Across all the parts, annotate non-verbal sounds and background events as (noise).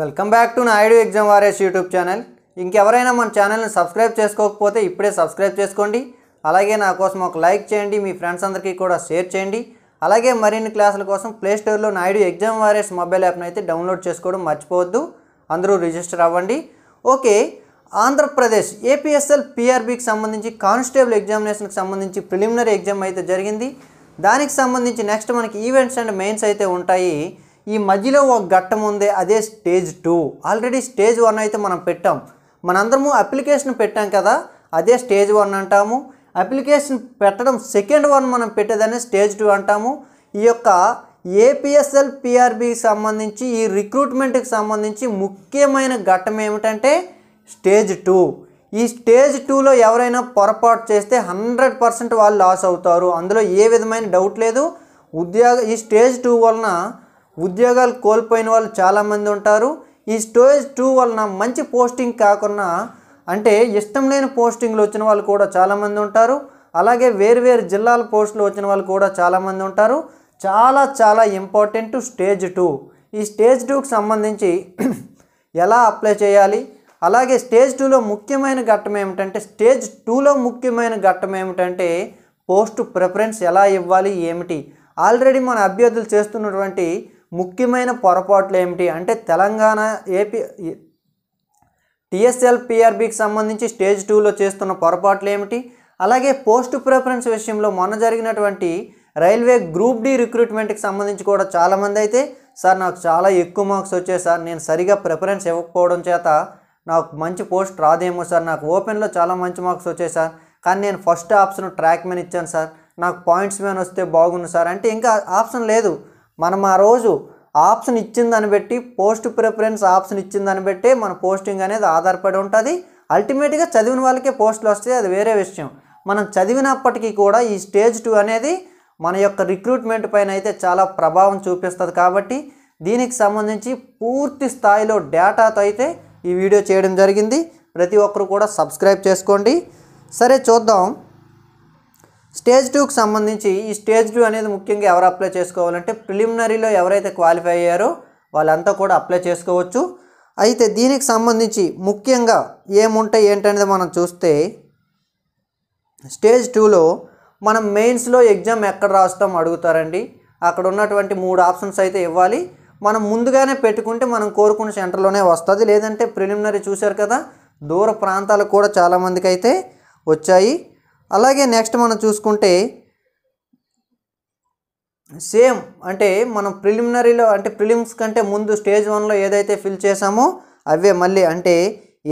welcome back to Naidu exam warriors YouTube channel ఇంకెవరైనా మన ఛానల్ని సబ్స్క్రైబ్ చేసుకోకపోతే ఇప్పుడే సబ్స్క్రైబ్ చేసుకోండి అలాగే నా కోసం ఒక లైక్ చేయండి మీ ఫ్రెండ్స్ అందరికీ కూడా షేర్ చేయండి అలాగే మరిన్ని క్లాసుల కోసం ప్లేస్టోర్లో నాయుడు ఎగ్జామ్ వారియర్స్ మొబైల్ యాప్ను అయితే డౌన్లోడ్ చేసుకోవడం మర్చిపోవద్దు అందరూ రిజిస్టర్ అవ్వండి ఓకే ఆంధ్రప్రదేశ్ ఏపీఎస్ఎల్ పిఆర్బికి సంబంధించి కానిస్టేబుల్ ఎగ్జామినేషన్కి సంబంధించి ప్రిలిమినరీ ఎగ్జామ్ అయితే జరిగింది దానికి సంబంధించి నెక్స్ట్ మనకి ఈవెంట్స్ అండ్ మెయిన్స్ అయితే ఉంటాయి ఈ మధ్యలో ఒక ఘట్టం ఉంది అదే stage two already stage one అయితే మనం పెట్టాం మనందరము అప్లికేషన్ పెట్టాం కదా అదే స్టేజ్ వన్ అంటాము అప్లికేషన్ పెట్టడం సెకండ్ వన్ మనం పెట్టేదాన్ని స్టేజ్ టూ అంటాము ఈ యొక్క ఏపీఎస్ఎల్ పిఆర్బికి సంబంధించి ఈ రిక్రూట్మెంట్కి సంబంధించి ముఖ్యమైన ఘట్టం ఏమిటంటే స్టేజ్ టూ ఈ స్టేజ్ టూలో ఎవరైనా పొరపాటు చేస్తే హండ్రెడ్ పర్సెంట్ వాళ్ళు లాస్ అవుతారు అందులో ఏ విధమైన డౌట్ లేదు ఉద్యోగ ఈ స్టేజ్ టూ వలన ఉద్యోగాలు కోల్పోయిన వాళ్ళు చాలామంది ఉంటారు ఈ స్టోరేజ్ టూ వలన మంచి పోస్టింగ్ కాకుండా అంటే ఇష్టం లేని పోస్టింగ్లు వచ్చిన వాళ్ళు కూడా చాలామంది ఉంటారు అలాగే వేరువేరు జిల్లాల పోస్టులు వచ్చిన వాళ్ళు కూడా చాలామంది ఉంటారు చాలా చాలా ఇంపార్టెంట్ స్టేజ్ టూ ఈ స్టేజ్ టూకి సంబంధించి (clears throat) ఎలా అప్లై చేయాలి అలాగే స్టేజ్ టూలో ముఖ్యమైన ఘట్టం ఏమిటంటే స్టేజ్ టూలో ముఖ్యమైన ఘట్టం ఏమిటంటే పోస్ట్ ప్రిఫరెన్స్ ఎలా ఇవ్వాలి ఏమిటి ఆల్రెడీ మన అభ్యర్థులు చేస్తున్నటువంటి ముఖ్యమైన పొరపాట్లు ఏమిటి అంటే తెలంగాణ ఏపీ టీఎస్ఎల్ పిఆర్బికి సంబంధించి స్టేజ్ టూలో చేస్తున్న పొరపాట్లు ఏమిటి అలాగే పోస్ట్ ప్రిఫరెన్స్ విషయంలో మొన్న జరిగినటువంటి రైల్వే గ్రూప్ డి రిక్రూట్మెంట్కి సంబంధించి కూడా చాలామంది అయితే సార్ నాకు చాలా ఎక్కువ మార్క్స్ వచ్చాయి సార్ నేను సరిగా ప్రిఫరెన్స్ ఇవ్వకపోవడం చేత నాకు మంచి పోస్ట్ రాదేమో సార్ నాకు ఓపెన్లో చాలా మంచి మార్క్స్ వచ్చాయి సార్ కానీ నేను ఫస్ట్ ఆప్షన్ ట్రాక్ మ్యాన్ ఇచ్చాను సార్ నాకు పాయింట్స్ మ్యాన్ వస్తే బాగుంది సార్ అంటే ఇంకా ఆప్షన్ లేదు మనం ఆ రోజు ఆప్షన్ ఇచ్చిందని బట్టి పోస్ట్ ప్రిఫరెన్స్ ఆప్షన్ ఇచ్చిందని బట్టి మన పోస్టింగ్ అనేది ఆధారపడి ఉంటుంది అల్టిమేట్గా చదివిన వాళ్ళకే పోస్టులు వస్తాయి అది వేరే విషయం మనం చదివినప్పటికీ కూడా ఈ స్టేజ్ టూ అనేది మన యొక్క రిక్రూట్మెంట్ పైన అయితే చాలా ప్రభావం చూపిస్తుంది కాబట్టి దీనికి సంబంధించి పూర్తి స్థాయిలో డేటాతో అయితే ఈ వీడియో చేయడం జరిగింది ప్రతి ఒక్కరు కూడా సబ్స్క్రైబ్ చేసుకోండి సరే చూద్దాం స్టేజ్ టూకి సంబంధించి ఈ స్టేజ్ టూ అనేది ముఖ్యంగా ఎవరు అప్లై చేసుకోవాలంటే ప్రిలిమినరీలో ఎవరైతే క్వాలిఫై అయ్యారో వాళ్ళంతా కూడా అప్లై చేసుకోవచ్చు అయితే దీనికి సంబంధించి ముఖ్యంగా ఏముంటాయి ఏంటనేది మనం చూస్తే స్టేజ్ టూలో మనం మెయిన్స్లో ఎగ్జామ్ ఎక్కడ రాస్తాం అడుగుతారండి అక్కడ ఉన్నటువంటి మూడు ఆప్షన్స్ అయితే ఇవ్వాలి మనం ముందుగానే పెట్టుకుంటే మనం కోరుకున్న సెంటర్లోనే వస్తుంది లేదంటే ప్రిలిమినరీ చూశారు కదా దూర ప్రాంతాలకు కూడా చాలామందికి అయితే వచ్చాయి అలాగే నెక్స్ట్ మనం చూసుకుంటే సేమ్ అంటే మనం ప్రిలిమినరీలో అంటే ప్రిలిమ్స్ కంటే ముందు స్టేజ్ వన్లో ఏదైతే ఫిల్ చేసామో అవే మళ్ళీ అంటే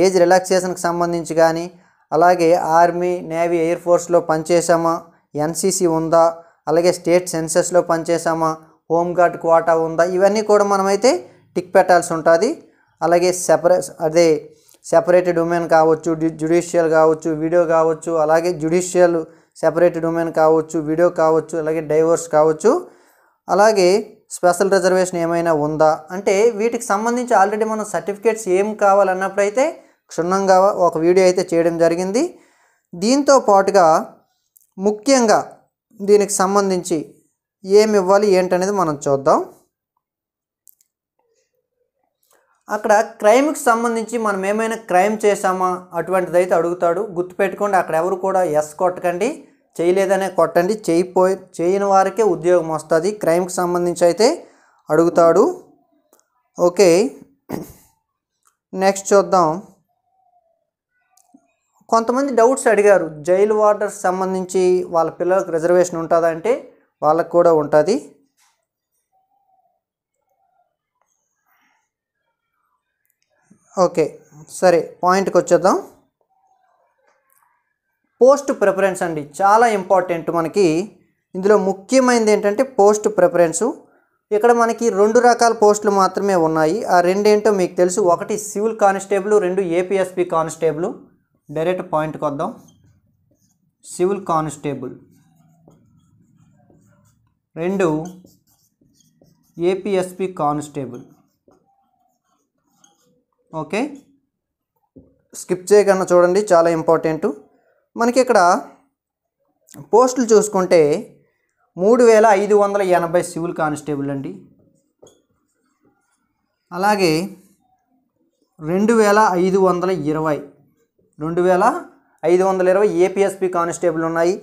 ఏజ్ రిలాక్సేషన్కి సంబంధించి కానీ అలాగే ఆర్మీ నేవీ ఎయిర్ ఫోర్స్లో పనిచేసామా ఎన్సీసీ ఉందా అలాగే స్టేట్ సెన్సెస్లో పనిచేసామా హోంగార్డ్ కోటా ఉందా ఇవన్నీ కూడా మనమైతే టిక్ పెట్టాల్సి ఉంటుంది అలాగే సెపరేట్ అదే సెపరేట్ డొమైన్ కావచ్చు జుడిషియల్ కావచ్చు వీడియో కావచ్చు అలాగే జుడిషియల్ సెపరేట్ డొమైన్ కావచ్చు వీడియో కావచ్చు అలాగే డైవోర్స్ కావచ్చు అలాగే స్పెషల్ రిజర్వేషన్ ఏమైనా ఉందా అంటే వీటికి సంబంధించి ఆల్రెడీ మనం సర్టిఫికేట్స్ ఏం కావాలన్నప్పుడైతే క్షుణ్ణంగా ఒక వీడియో అయితే చేయడం జరిగింది దీంతో పాటుగా ముఖ్యంగా దీనికి సంబంధించి ఏమి ఇవ్వాలి ఏంటనేది మనం చూద్దాం అక్కడ క్రైమ్కి సంబంధించి మనం ఏమైనా క్రైమ్ చేశామా అటువంటిదైతే అడుగుతాడు గుర్తుపెట్టుకోండి అక్కడ ఎవరు కూడా ఎస్ కొట్టకండి చేయలేదనే కొట్టండి చేయిపోయి చేయని వారికే ఉద్యోగం వస్తుంది క్రైమ్కి సంబంధించి అయితే అడుగుతాడు ఓకే నెక్స్ట్ చూద్దాం కొంతమంది డౌట్స్ అడిగారు జైలు వార్డర్స్ సంబంధించి వాళ్ళ పిల్లలకు రిజర్వేషన్ ఉంటుందంటే వాళ్ళకు కూడా ఉంటుంది ఓకే సరే పాయింట్కి వచ్చేద్దాం పోస్ట్ ప్రిఫరెన్స్ అండి చాలా ఇంపార్టెంట్ మనకి ఇందులో ముఖ్యమైనది ఏంటంటే పోస్ట్ ప్రిఫరెన్సు ఇక్కడ మనకి రెండు రకాల పోస్టులు మాత్రమే ఉన్నాయి ఆ రెండేంటో మీకు తెలుసు ఒకటి సివిల్ కానిస్టేబుల్ రెండు ఏపీఎస్పి కానిస్టేబుల్ డైరెక్ట్ పాయింట్కి వద్దాం సివిల్ కానిస్టేబుల్ రెండు ఏపీఎస్పి కానిస్టేబుల్ ఓకే స్కిప్ చేయకుండా చూడండి చాలా ఇంపార్టెంట్ మనకి ఇక్కడ పోస్టులు చూసుకుంటే మూడు వేల ఐదు వందల ఎనభై సివిల్ కానిస్టేబుల్ అండి అలాగే రెండు వేల ఐదు వందల ఇరవై రెండు వేల ఐదు వందల ఇరవై ఏపీఎస్పి కానిస్టేబుల్ ఉన్నాయి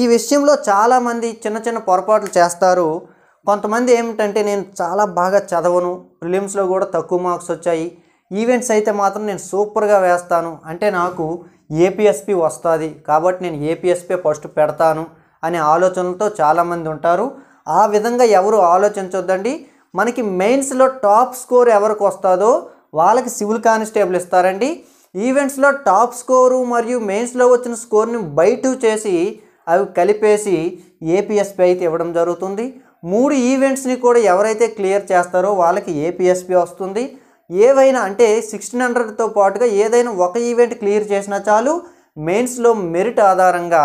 ఈ విషయంలో చాలామంది చిన్న చిన్న పొరపాట్లు చేస్తారు కొంతమంది ఏమిటంటే నేను చాలా బాగా చదవను ఫిలిమ్స్లో కూడా తక్కువ మార్క్స్ వచ్చాయి ఈవెంట్స్ అయితే మాత్రం నేను సూపర్గా వేస్తాను అంటే నాకు ఏపీఎస్పి వస్తుంది కాబట్టి నేను ఏపీఎస్పి ఫస్ట్ పెడతాను అనే ఆలోచనలతో చాలామంది ఉంటారు ఆ విధంగా ఎవరు ఆలోచించొద్దండి మనకి మెయిన్స్లో టాప్ స్కోర్ ఎవరికి వస్తుందో వాళ్ళకి సివిల్ కానిస్టేబుల్ ఇస్తారండి ఈవెంట్స్లో టాప్ స్కోరు మరియు మెయిన్స్లో వచ్చిన స్కోర్ని బయట చేసి అవి కలిపేసి ఏపీఎస్పి అయితే ఇవ్వడం జరుగుతుంది మూడు ఈవెంట్స్ని కూడా ఎవరైతే క్లియర్ చేస్తారో వాళ్ళకి ఏపీఎస్పి వస్తుంది ఏవైనా అంటే సిక్స్టీన్ హండ్రెడ్తో పాటుగా ఏదైనా ఒక ఈవెంట్ క్లియర్ చేసినా చాలు మెయిన్స్లో మెరిట్ ఆధారంగా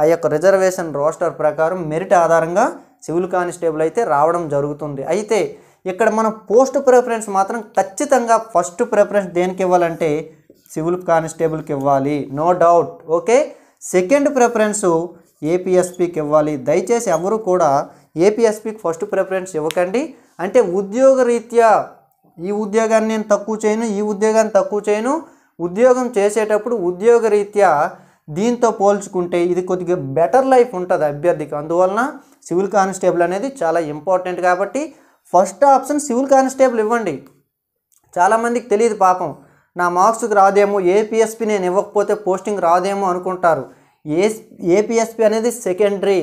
ఆ యొక్క రిజర్వేషన్ రోస్టర్ ప్రకారం మెరిట్ ఆధారంగా సివిల్ కానిస్టేబుల్ అయితే రావడం జరుగుతుంది అయితే ఇక్కడ మనం పోస్ట్ ప్రిఫరెన్స్ మాత్రం ఖచ్చితంగా ఫస్ట్ ప్రిఫరెన్స్ దేనికి ఇవ్వాలంటే సివిల్ కానిస్టేబుల్కి ఇవ్వాలి no doubt okay second preference ఏపీఎస్పీకి ఇవ్వాలి దయచేసి ఎవరు కూడా ఏపీఎస్పీకి ఫస్ట్ ప్రిఫరెన్స్ ఇవ్వకండి అంటే ఉద్యోగరీత్యా ఈ ఉద్యోగాన్ని నేను తక్కువ చేయను ఈ ఉద్యోగాన్ని తక్కువ చేయను ఉద్యోగం చేసేటప్పుడు ఉద్యోగ రీత్యా దీంతో పోల్చుకుంటే ఇది కొద్దిగా బెటర్ లైఫ్ ఉంటుంది అభ్యర్థికి అందువలన సివిల్ కానిస్టేబుల్ అనేది చాలా ఇంపార్టెంట్ కాబట్టి ఫస్ట్ ఆప్షన్ సివిల్ కానిస్టేబుల్ ఇవ్వండి చాలామందికి తెలియదు పాపం నా మార్క్స్కి రాదేమో ఏపీఎస్పి నేను ఇవ్వకపోతే పోస్టింగ్ రాదేమో అనుకుంటారు ఏ ఏపీఎస్పి అనేది సెకండరీ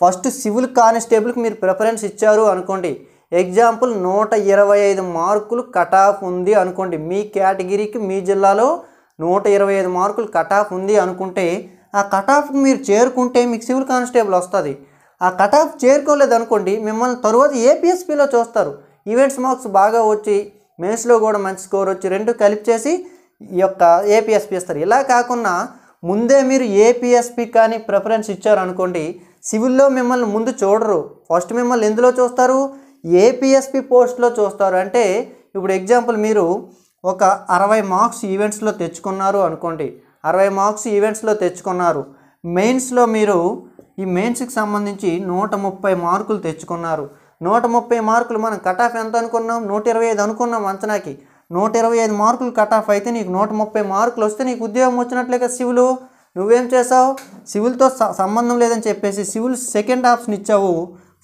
ఫస్ట్ సివిల్ కానిస్టేబుల్కి మీరు ప్రిఫరెన్స్ ఇచ్చారు అనుకోండి ఎగ్జాంపుల్ నూట ఇరవై ఐదు మార్కులు కట్ ఆఫ్ ఉంది అనుకోండి మీ కేటగిరీకి మీ జిల్లాలో నూట ఇరవై ఐదు మార్కులు కట్ ఆఫ్ ఉంది అనుకుంటే ఆ కట్ ఆఫ్ మీరు చేరుకుంటే మీకు సివిల్ కానిస్టేబుల్ వస్తుంది ఆ కట్ ఆఫ్ చేరుకోలేదు అనుకోండి మిమ్మల్ని తర్వాత ఏపీఎస్పీలో చూస్తారు ఈవెంట్స్ మార్క్స్ బాగా వచ్చి మెయిన్స్లో కూడా మంచి స్కోర్ వచ్చి రెండు కలిపి చేసి ఈ యొక్క ఏపీఎస్పీ ఇస్తారు ఇలా కాకుండా ముందే మీరు ఏపీఎస్పీ కానీ ప్రిఫరెన్స్ ఇచ్చారనుకోండి సివిల్లో మిమ్మల్ని ముందు చూడరు ఫస్ట్ మిమ్మల్ని ఎందులో చూస్తారు ఏపీఎస్పి పోస్ట్లో చూస్తారు అంటే ఇప్పుడు ఎగ్జాంపుల్ మీరు ఒక అరవై మార్క్స్ ఈవెంట్స్లో తెచ్చుకున్నారు అనుకోండి అరవై మార్క్స్ ఈవెంట్స్లో తెచ్చుకున్నారు మెయిన్స్లో మీరు ఈ మెయిన్స్కి సంబంధించి నూట ముప్పై మార్కులు తెచ్చుకున్నారు నూట ముప్పై మార్కులు మనం కట్ ఆఫ్ ఎంత అనుకున్నాం నూట ఇరవై ఐదు అనుకున్నాం అంచనాకి నూట ఇరవై ఐదు మార్కులు కట్ ఆఫ్ అయితే నీకు నూట ముప్పై మార్కులు వస్తే నీకు ఉద్యోగం వచ్చినట్లేక సివిలు నువ్వేం చేసావు సివిల్తో సంబంధం లేదని చెప్పేసి సివిల్ సెకండ్ ఆప్షన్ ఇచ్చావు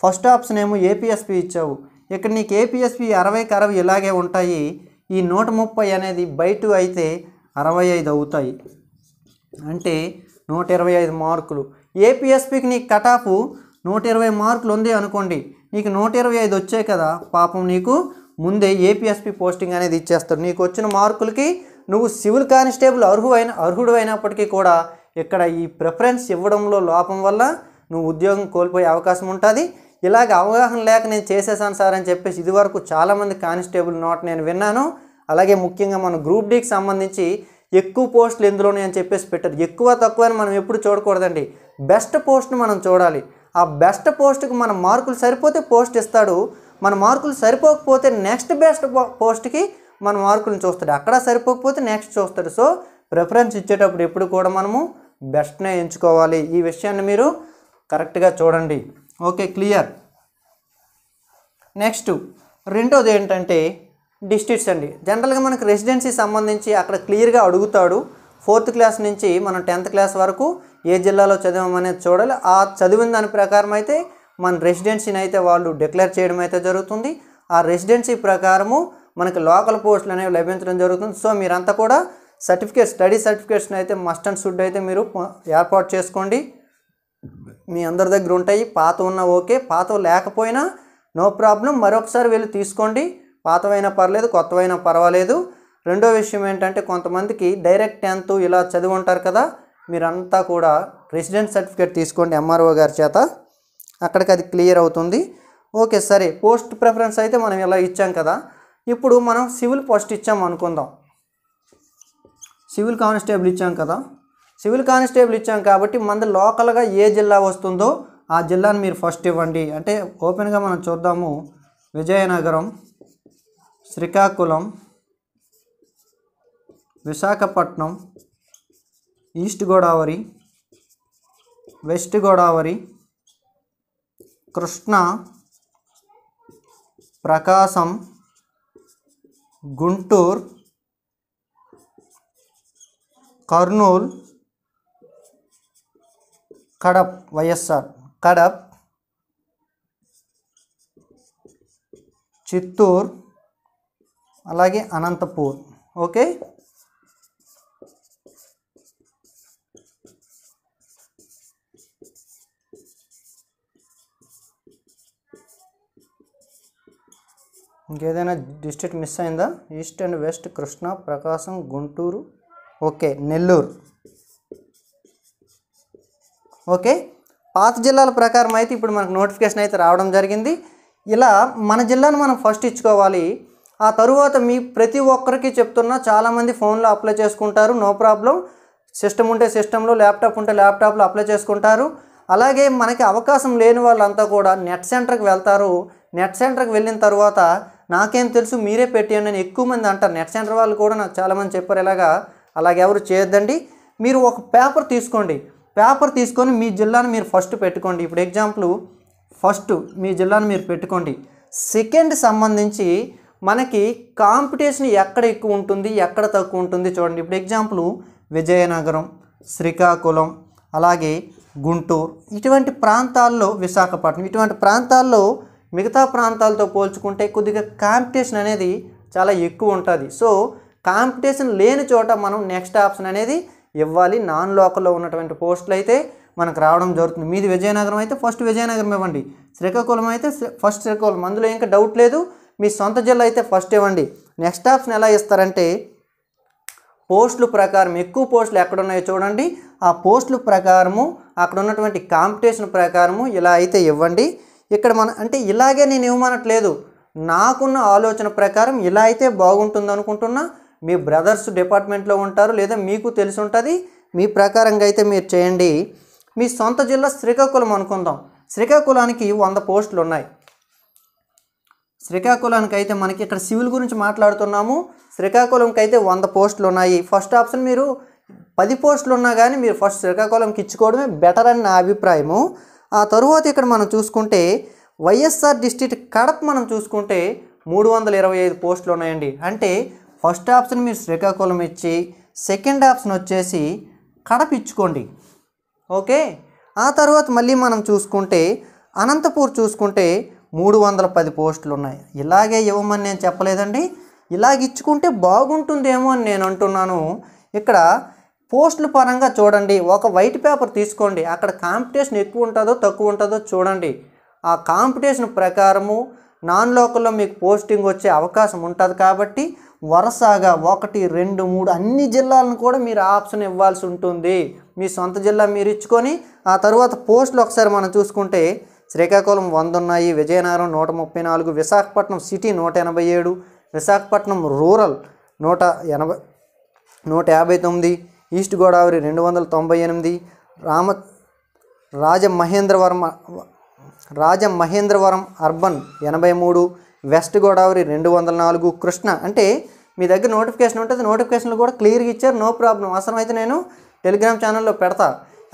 ఫస్ట్ ఆప్షన్ ఏమో ఏపీఎస్పి ఇచ్చావు ఇక్కడ నీకు ఏపీఎస్పి అరవైకి అరవై ఇలాగే ఉంటాయి ఈ నూట ముప్పై అనేది బయట అయితే అరవై ఐదు అవుతాయి అంటే నూట ఇరవై ఐదు మార్కులు ఏపీఎస్పికి నీకు కట్ ఆఫ్ నూట ఇరవై మార్కులు ఉంది అనుకోండి నీకు నూట ఇరవై ఐదు వచ్చాయి కదా పాపం నీకు ముందే ఏపీఎస్పి పోస్టింగ్ అనేది ఇచ్చేస్తారు నీకు వచ్చిన మార్కులకి నువ్వు సివిల్ కానిస్టేబుల్ అర్హు అయిన అర్హుడు అయినప్పటికీ కూడా ఇక్కడ ఈ ప్రిఫరెన్స్ ఇవ్వడంలో లోపం వల్ల నువ్వు ఉద్యోగం కోల్పోయే అవకాశం ఉంటుంది ఇలాగ అవగాహన లేక నేను చేసేసాను సార్ అని చెప్పేసి ఇదివరకు చాలామంది కానిస్టేబుల్ నోట్ నేను విన్నాను అలాగే ముఖ్యంగా మన గ్రూప్ డీకి సంబంధించి ఎక్కువ పోస్టులు ఎందులో అని చెప్పేసి పెట్టారు ఎక్కువ తక్కువ అని మనం ఎప్పుడు చూడకూడదండి బెస్ట్ పోస్ట్ను మనం చూడాలి ఆ బెస్ట్ పోస్ట్కి మన మార్కులు సరిపోతే పోస్ట్ ఇస్తాడు మన మార్కులు సరిపోకపోతే నెక్స్ట్ బెస్ట్ పోస్ట్కి మన మార్కులను చూస్తాడు అక్కడ సరిపోకపోతే నెక్స్ట్ చూస్తాడు సో ప్రిఫరెన్స్ ఇచ్చేటప్పుడు ఎప్పుడు కూడా మనము బెస్ట్నే ఎంచుకోవాలి ఈ విషయాన్ని మీరు కరెక్ట్గా చూడండి ఓకే క్లియర్ నెక్స్ట్ రెండోది ఏంటంటే డిస్ట్రిక్ట్స్ అండి జనరల్గా మనకు రెసిడెన్సీ సంబంధించి అక్కడ క్లియర్గా అడుగుతాడు ఫోర్త్ క్లాస్ నుంచి మనం టెన్త్ క్లాస్ వరకు ఏ జిల్లాలో చదివామనేది చూడాలి ఆ చదివిన దాని ప్రకారం అయితే మన రెసిడెన్సీని అయితే వాళ్ళు డిక్లేర్ చేయడం అయితే జరుగుతుంది ఆ రెసిడెన్సీ ప్రకారము మనకి లోకల్ పోస్టులు అనేవి లభించడం జరుగుతుంది సో మీరంతా కూడా సర్టిఫికేట్ స్టడీ సర్టిఫికేట్స్ని అయితే మస్ట్ అండ్ షుడ్ అయితే మీరు ఏర్పాటు చేసుకోండి మీ అందరి దగ్గర ఉంటాయి పాత ఉన్నా ఓకే పాత లేకపోయినా నో ప్రాబ్లం మరొకసారి వెళ్ళి తీసుకోండి పాతవైనా పర్లేదు కొత్తవైనా పర్వాలేదు రెండో విషయం ఏంటంటే కొంతమందికి డైరెక్ట్ టెన్త్ ఇలా చదివి ఉంటారు కదా మీరంతా కూడా రెసిడెంట్ సర్టిఫికేట్ తీసుకోండి ఎంఆర్ఓ గారి చేత అక్కడికి అది క్లియర్ అవుతుంది ఓకే సరే పోస్ట్ ప్రిఫరెన్స్ అయితే మనం ఇలా ఇచ్చాం కదా ఇప్పుడు మనం సివిల్ పోస్ట్ ఇచ్చాం అనుకుందాం సివిల్ కానిస్టేబుల్ ఇచ్చాం కదా సివిల్ కానిస్టేబుల్ ఇచ్చాం కాబట్టి మన లోకల్గా ఏ జిల్లా వస్తుందో ఆ జిల్లాను మీరు ఫస్ట్ ఇవ్వండి అంటే ఓపెన్గా మనం చూద్దాము Vizianagaram Srikakulam Visakhapatnam east Godavari west Godavari Krishna Prakasam Guntur Kurnool Kadapa YSR Kadapa Chittoor అలాగే అనంతపూర్ ఓకే ఇంకేదైనా డిస్ట్రిక్ట్ మిస్ అయిందా east and west Krishna Prakasam Guntur okay Nellore okay పాత జిల్లాల ప్రకారం అయితే ఇప్పుడు మనకు నోటిఫికేషన్ అయితే రావడం జరిగింది ఇలా మన జిల్లాను మనం ఫస్ట్ ఇచ్చుకోవాలి ఆ తరువాత మీ ప్రతి ఒక్కరికి చెప్తున్నా చాలామంది ఫోన్లో అప్లై చేసుకుంటారు నో ప్రాబ్లం సిస్టమ్ ఉంటే సిస్టంలో ల్యాప్టాప్ ఉంటే ల్యాప్టాప్లో అప్లై చేసుకుంటారు అలాగే మనకి అవకాశం లేని వాళ్ళంతా కూడా నెట్ సెంటర్కి వెళ్తారు నెట్ సెంటర్కి వెళ్ళిన తర్వాత నాకేం తెలుసు మీరే పెట్టండి అని ఎక్కువ మంది అంటారు నెట్ సెంటర్ వాళ్ళు కూడా నాకు చాలామంది చెప్పారు ఇలాగా అలాగెవరు చేయొద్దండి మీరు ఒక పేపర్ తీసుకోండి పేపర్ తీసుకొని మీ జిల్లాను మీరు ఫస్ట్ పెట్టుకోండి ఇప్పుడు ఎగ్జాంపుల్ ఫస్ట్ మీ జిల్లాను మీరు పెట్టుకోండి సెకండ్ సంబంధించి మనకి కాంపిటీషన్ ఎక్కడ ఎక్కువ ఉంటుంది ఎక్కడ తక్కువ ఉంటుంది చూడండి ఇప్పుడు ఎగ్జాంపుల్ విజయనగరం శ్రీకాకుళం అలాగే గుంటూరు ఇటువంటి ప్రాంతాల్లో విశాఖపట్నం ఇటువంటి ప్రాంతాల్లో మిగతా ప్రాంతాలతో పోల్చుకుంటే కొద్దిగా కాంపిటీషన్ అనేది చాలా ఎక్కువ ఉంటుంది సో కాంపిటీషన్ లేని చోట మనం నెక్స్ట్ ఆప్షన్ అనేది ఇవ్వాలి నాన్ లోకల్లో ఉన్నటువంటి పోస్టులు అయితే మనకు రావడం జరుగుతుంది మీది విజయనగరం అయితే ఫస్ట్ విజయనగరం ఇవ్వండి శ్రీకాకుళం అయితే ఫస్ట్ శ్రీకాకుళం అందులో ఇంకా డౌట్ లేదు మీ సొంత జిల్లా అయితే ఫస్ట్ ఇవ్వండి నెక్స్ట్ ఆప్షన్ ఎలా ఇస్తారంటే పోస్టుల ప్రకారం ఎక్కువ పోస్టులు ఎక్కడ ఉన్నాయో చూడండి ఆ పోస్టుల ప్రకారము అక్కడ ఉన్నటువంటి కాంపిటీషన్ ప్రకారము ఇలా అయితే ఇవ్వండి ఇక్కడ మన అంటే ఇలాగే నేను ఇవ్వమనట్లేదు నాకున్న ఆలోచన ప్రకారం ఇలా అయితే బాగుంటుంది అనుకుంటున్నా మీ బ్రదర్స్ డిపార్ట్మెంట్లో ఉంటారు లేదా మీకు తెలిసి ఉంటుంది మీ ప్రకారంగా అయితే మీరు చేయండి మీ సొంత జిల్లా శ్రీకాకుళం అనుకుందాం శ్రీకాకుళానికి వంద పోస్టులు ఉన్నాయి శ్రీకాకుళానికి అయితే మనకి ఇక్కడ సివిల్ గురించి మాట్లాడుతున్నాము శ్రీకాకుళంకి అయితే వంద పోస్టులు ఉన్నాయి ఫస్ట్ ఆప్షన్ మీరు పది పోస్టులు ఉన్నా కానీ మీరు ఫస్ట్ శ్రీకాకుళంకి ఇచ్చుకోవడమే బెటర్ అని నా అభిప్రాయము ఆ తరువాత ఇక్కడ మనం చూసుకుంటే వైఎస్ఆర్ డిస్టిక్ కడప మనం చూసుకుంటే మూడు వందల ఇరవై ఐదు పోస్టులు ఉన్నాయండి అంటే ఫస్ట్ ఆప్షన్ మీరు శ్రీకాకుళం ఇచ్చి సెకండ్ ఆప్షన్ వచ్చేసి కడప ఇచ్చుకోండి ఓకే ఆ తర్వాత మళ్ళీ మనం చూసుకుంటే అనంతపూర్ చూసుకుంటే మూడు వందల పది పోస్టులు ఉన్నాయి ఇలాగే ఇవ్వమని నేను చెప్పలేదండి ఇలాగ ఇచ్చుకుంటే బాగుంటుందేమో అని నేను అంటున్నాను ఇక్కడ పోస్టుల పరంగా చూడండి ఒక వైట్ పేపర్ తీసుకోండి అక్కడ కాంపిటీషన్ ఎక్కువ ఉంటుందో తక్కువ ఉంటుందో చూడండి ఆ కాంపిటీషన్ ప్రకారము నాన్ లోకల్లో మీకు పోస్టింగ్ వచ్చే అవకాశం ఉంటుంది కాబట్టి వరుసగా ఒకటి రెండు మూడు అన్ని జిల్లాలను కూడా మీరు ఆప్షన్ ఇవ్వాల్సి ఉంటుంది మీ సొంత జిల్లా మీరు ఇచ్చుకొని ఆ తర్వాత పోస్టులు ఒకసారి మనం చూసుకుంటే శ్రీకాకుళం వంద ఉన్నాయి విజయనగరం నూట ముప్పై నాలుగు విశాఖపట్నం సిటీ నూట ఎనభై ఏడు విశాఖపట్నం రూరల్ నూట ఎనభై నూట యాభై తొమ్మిది ఈస్ట్ గోదావరి రెండు వందల తొంభై ఎనిమిది రామ రాజమహేంద్రవరం రాజమహేంద్రవరం అర్బన్ ఎనభై మూడు వెస్ట్ గోదావరి రెండు వందల నాలుగు కృష్ణ అంటే మీ దగ్గర నోటిఫికేషన్ ఉంటుంది నోటిఫికేషన్లు కూడా క్లియర్గా ఇచ్చారు నో ప్రాబ్లం అవసరమైతే నేను టెలిగ్రామ్ ఛానల్లో పెడతా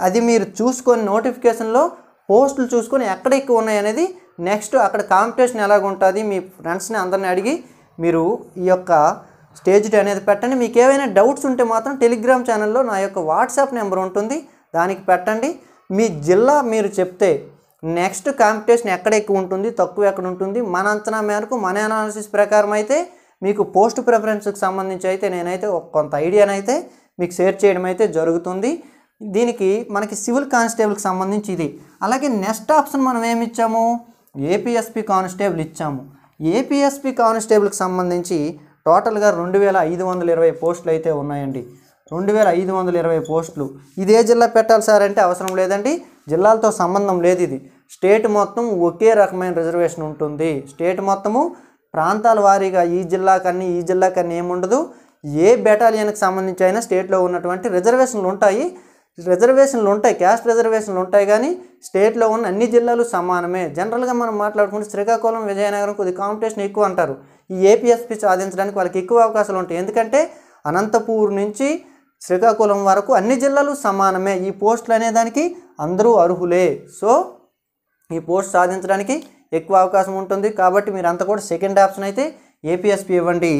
అది మీరు చూసుకొని నోటిఫికేషన్లో పోస్టులు చూసుకొని ఎక్కడ ఎక్కువ ఉన్నాయి అనేది నెక్స్ట్ అక్కడ కాంపిటీషన్ ఎలాగ ఉంటుంది మీ ఫ్రెండ్స్ని అందరిని అడిగి మీరు ఈ యొక్క స్టేజ్ అనేది పెట్టండి మీకు ఏవైనా డౌట్స్ ఉంటే మాత్రం టెలిగ్రామ్ ఛానల్లో నా యొక్క వాట్సాప్ నెంబర్ ఉంటుంది దానికి పెట్టండి మీ జిల్లా మీరు చెప్తే నెక్స్ట్ కాంపిటీషన్ ఎక్కడ ఎక్కువ ఉంటుంది తక్కువ ఎక్కడ ఉంటుంది మన అంచనా మేరకు మన అనాలిసిస్ ప్రకారం అయితే మీకు పోస్ట్ ప్రిఫరెన్స్కి సంబంధించి అయితే నేనైతే కొంత అయితే మీకు షేర్ చేయడం అయితే జరుగుతుంది దీనికి మనకి సివిల్ కానిస్టేబుల్కి సంబంధించి ఇది అలాగే నెక్స్ట్ ఆప్షన్ మనం ఏమి ఇచ్చాము ఏపీఎస్పి కానిస్టేబుల్ ఇచ్చాము ఏపీఎస్పి కానిస్టేబుల్కి సంబంధించి టోటల్గా రెండు వేల ఐదు వందల ఇరవై పోస్టులు అయితే ఉన్నాయండి రెండు వేల ఐదు వందల ఇరవై పోస్టులు ఇది ఏ జిల్లా పెట్టాలి సార్ అంటే అవసరం లేదండి జిల్లాలతో సంబంధం లేదు ఇది స్టేట్ మొత్తం ఒకే రకమైన రిజర్వేషన్ ఉంటుంది స్టేట్ మొత్తము ప్రాంతాల వారీగా ఈ కానీ ఈ కానీ ఏముండదు ఏ బెటాలియన్కి సంబంధించి అయినా స్టేట్లో ఉన్నటువంటి రిజర్వేషన్లు ఉంటాయి రిజర్వేషన్లు ఉంటాయి క్యాస్ట్ రిజర్వేషన్లు ఉంటాయి కానీ స్టేట్లో ఉన్న అన్ని జిల్లాలు సమానమే జనరల్గా మనం మాట్లాడుకుంటే శ్రీకాకుళం విజయనగరం కొద్ది కాంపిటీషన్ ఎక్కువ అంటారు ఈ ఏపీఎస్పీ సాధించడానికి వాళ్ళకి ఎక్కువ అవకాశాలు ఉంటాయి ఎందుకంటే అనంతపూర్ నుంచి శ్రీకాకుళం వరకు అన్ని జిల్లాలు సమానమే ఈ పోస్టులు అనేదానికి అందరూ అర్హులే సో ఈ పోస్ట్ సాధించడానికి ఎక్కువ అవకాశం ఉంటుంది కాబట్టి మీరు అంతా కూడా సెకండ్ ఆప్షన్ అయితే ఏపీఎస్పీ ఇవ్వండి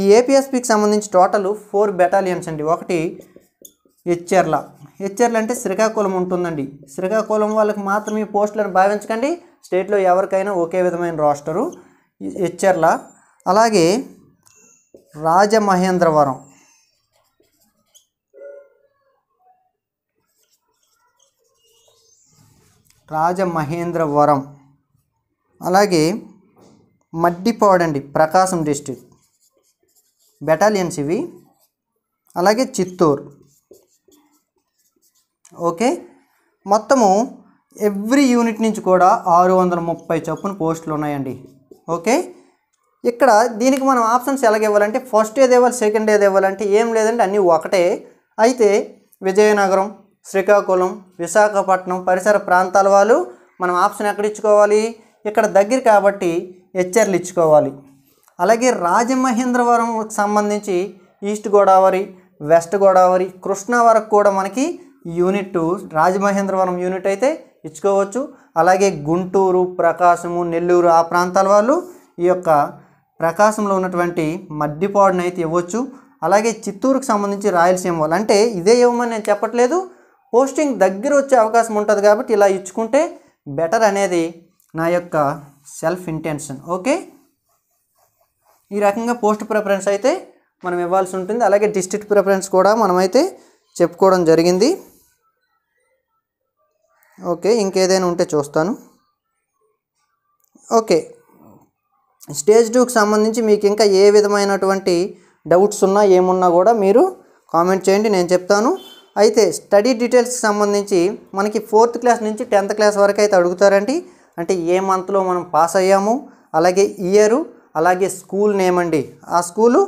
ఈ ఏపీఎస్పికి సంబంధించి టోటల్ ఫోర్ బెటాలియన్స్ అండి ఒకటి హెచ్ఆర్ల హెచ్ఆర్ల అంటే శ్రీకాకుళం ఉంటుందండి శ్రీకాకుళం వాళ్ళకి మాత్రం ఈ పోస్టులను భావించకండి స్టేట్లో ఎవరికైనా ఒకే విధమైన రాస్టరు హెచ్ఆర్ల అలాగే రాజమహేంద్రవరం రాజమహేంద్రవరం అలాగే మడ్డిపాడండి ప్రకాశం డిస్టిక్ బెటాలియన్స్ ఇవి అలాగే చిత్తూరు ఓకే మొత్తము ఎవ్రీ యూనిట్ నుంచి కూడా ఆరు వందల ముప్పై చొప్పున పోస్టులు ఉన్నాయండి ఓకే ఇక్కడ దీనికి మనం ఆప్షన్స్ ఎలాగ ఇవ్వాలంటే ఫస్ట్ ఏది ఇవ్వాలి సెకండ్ ఏది ఇవ్వాలంటే ఏం లేదండి అన్నీ ఒకటే అయితే విజయనగరం శ్రీకాకుళం విశాఖపట్నం పరిసర ప్రాంతాల వాళ్ళు మనం ఆప్షన్ ఎక్కడ ఇచ్చుకోవాలి ఇక్కడ దగ్గర కాబట్టి హెచ్చర్లు ఇచ్చుకోవాలి అలాగే రాజమహేంద్రవరంకి సంబంధించి ఈస్ట్ గోదావరి వెస్ట్ గోదావరి కృష్ణా వరకు కూడా మనకి యూనిట్ రాజమహేంద్రవరం యూనిట్ అయితే ఇచ్చుకోవచ్చు అలాగే గుంటూరు ప్రకాశము నెల్లూరు ఆ ప్రాంతాల వాళ్ళు ఈ యొక్క ప్రకాశంలో ఉన్నటువంటి మద్దిపాడునైతే ఇవ్వచ్చు అలాగే చిత్తూరుకు సంబంధించి రాయలసీమ వాళ్ళు అంటే ఇదే ఇవ్వమని నేను చెప్పట్లేదు పోస్టింగ్ దగ్గర వచ్చే అవకాశం ఉంటుంది కాబట్టి ఇలా ఇచ్చుకుంటే బెటర్ అనేది నా యొక్క సెల్ఫ్ ఇంటెన్షన్ ఓకే ఈ రకంగా పోస్ట్ ప్రిఫరెన్స్ అయితే మనం ఇవ్వాల్సి ఉంటుంది అలాగే డిస్ట్రిక్ట్ ప్రిఫరెన్స్ కూడా మనమైతే చెప్పుకోవడం జరిగింది ఓకే ఇంకేదైనా ఉంటే చూస్తాను ఓకే స్టేజ్ టూకి సంబంధించి మీకు ఇంకా ఏ విధమైనటువంటి డౌట్స్ ఉన్నా ఏమున్నా కూడా మీరు కామెంట్ చేయండి నేను చెప్తాను అయితే స్టడీ డీటెయిల్స్కి సంబంధించి మనకి ఫోర్త్ క్లాస్ నుంచి టెన్త్ క్లాస్ వరకు అయితే అడుగుతారండి అంటే ఏ మంత్లో మనం పాస్ అయ్యాము అలాగే ఇయరు అలాగే స్కూల్ నేమ్ అండి ఆ స్కూలు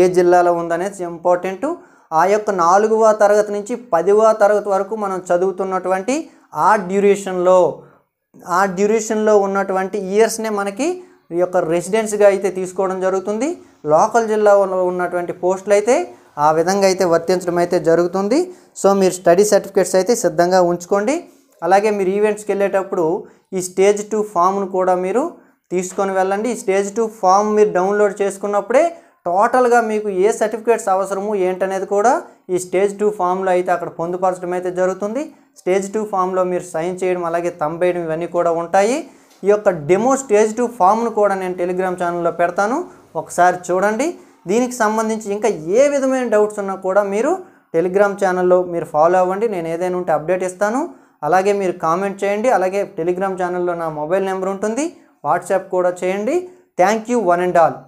ఏ జిల్లాలో ఉందనేది ఇంపార్టెంట్ ఆ యొక్క నాలుగవ తరగతి నుంచి పదివ తరగతి వరకు మనం చదువుతున్నటువంటి ఆ డ్యూరేషన్లో ఆ డ్యూరేషన్లో ఉన్నటువంటి ఇయర్స్నే మనకి ఈ యొక్క రెసిడెన్స్గా అయితే తీసుకోవడం జరుగుతుంది లోకల్ జిల్లాలో ఉన్నటువంటి పోస్టులు అయితే ఆ విధంగా అయితే వర్తించడం అయితే జరుగుతుంది సో మీరు స్టడీ సర్టిఫికేట్స్ అయితే సిద్ధంగా ఉంచుకోండి అలాగే మీరు ఈవెంట్స్కి వెళ్ళేటప్పుడు ఈ స్టేజ్ టూ ఫామ్ను కూడా మీరు తీసుకొని వెళ్ళండి ఈ స్టేజ్ టూ ఫామ్ మీరు డౌన్లోడ్ చేసుకున్నప్పుడే టోటల్గా మీకు ఏ సర్టిఫికేట్స్ అవసరము ఏంటనేది కూడా ఈ స్టేజ్ టూ ఫామ్లో అయితే అక్కడ పొందుపరచడం అయితే జరుగుతుంది స్టేజ్ టూ ఫామ్లో మీరు సైన్ చేయడం అలాగే తంబేయడం ఇవన్నీ కూడా ఉంటాయి ఈ యొక్క డెమో స్టేజ్ టూ ఫామ్ను కూడా నేను టెలిగ్రామ్ ఛానల్లో పెడతాను ఒకసారి చూడండి దీనికి సంబంధించి ఇంకా ఏ విధమైన డౌట్స్ ఉన్నా కూడా మీరు టెలిగ్రామ్ ఛానల్లో మీరు ఫాలో అవ్వండి నేను ఏదైనా ఉంటే అప్డేట్ ఇస్తాను అలాగే మీరు కామెంట్ చేయండి అలాగే టెలిగ్రామ్ ఛానల్లో నా మొబైల్ నెంబర్ ఉంటుంది వాట్సాప్ కూడా చేయండి thank you one and all